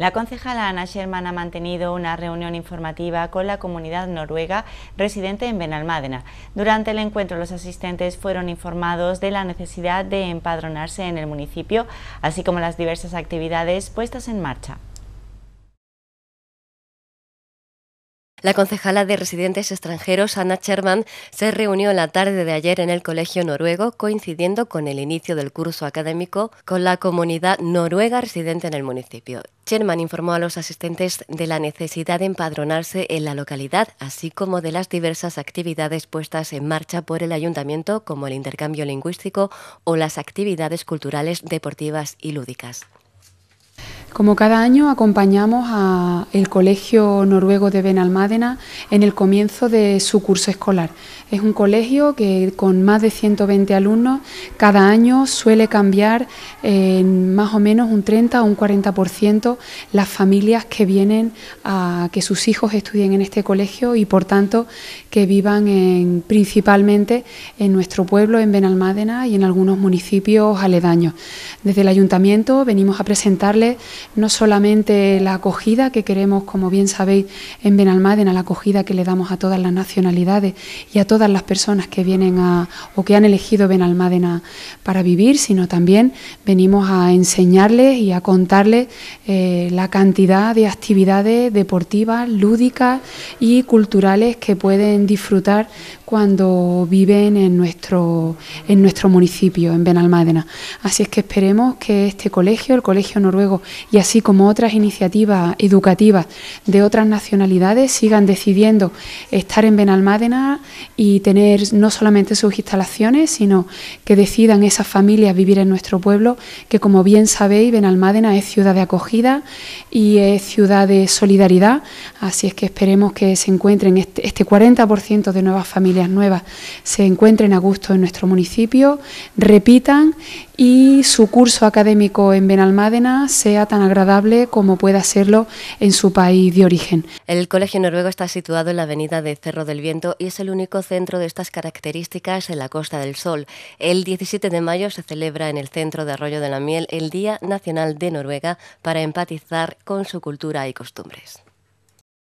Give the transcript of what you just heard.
La concejala Ana Sherman ha mantenido una reunión informativa con la comunidad noruega residente en Benalmádena. Durante el encuentro los asistentes fueron informados de la necesidad de empadronarse en el municipio, así como las diversas actividades puestas en marcha. La concejala de residentes extranjeros, Anna Sherman, se reunió la tarde de ayer en el Colegio Noruego, coincidiendo con el inicio del curso académico con la comunidad noruega residente en el municipio. Sherman informó a los asistentes de la necesidad de empadronarse en la localidad, así como de las diversas actividades puestas en marcha por el ayuntamiento, como el intercambio lingüístico o las actividades culturales, deportivas y lúdicas. Como cada año acompañamos a el Colegio Noruego de Benalmádena en el comienzo de su curso escolar. Es un colegio que con más de 120 alumnos cada año suele cambiar en más o menos un 30 o un 40% las familias que vienen a que sus hijos estudien en este colegio y por tanto que vivan en, principalmente en nuestro pueblo, en Benalmádena y en algunos municipios aledaños. Desde el ayuntamiento venimos a presentarles no solamente la acogida que queremos, como bien sabéis, en Benalmádena, la acogida que le damos a todas las nacionalidades y a todas las personas que vienen a o que han elegido Benalmádena para vivir, sino también venimos a enseñarles y a contarles eh, la cantidad de actividades deportivas, lúdicas y culturales que pueden disfrutar cuando viven en nuestro, en nuestro municipio, en Benalmádena. Así es que esperemos que este colegio, el Colegio Noruego, y así como otras iniciativas educativas de otras nacionalidades, sigan decidiendo estar en Benalmádena y tener no solamente sus instalaciones, sino que decidan esas familias vivir en nuestro pueblo, que como bien sabéis, Benalmádena es ciudad de acogida y es ciudad de solidaridad. Así es que esperemos que se encuentren este, este 40% de nuevas familias nuevas se encuentren a gusto en nuestro municipio, repitan y su curso académico en Benalmádena sea tan agradable como pueda serlo en su país de origen. El Colegio Noruego está situado en la avenida de Cerro del Viento y es el único centro de estas características en la Costa del Sol. El 17 de mayo se celebra en el centro de Arroyo de la Miel el Día Nacional de Noruega para empatizar con su cultura y costumbres.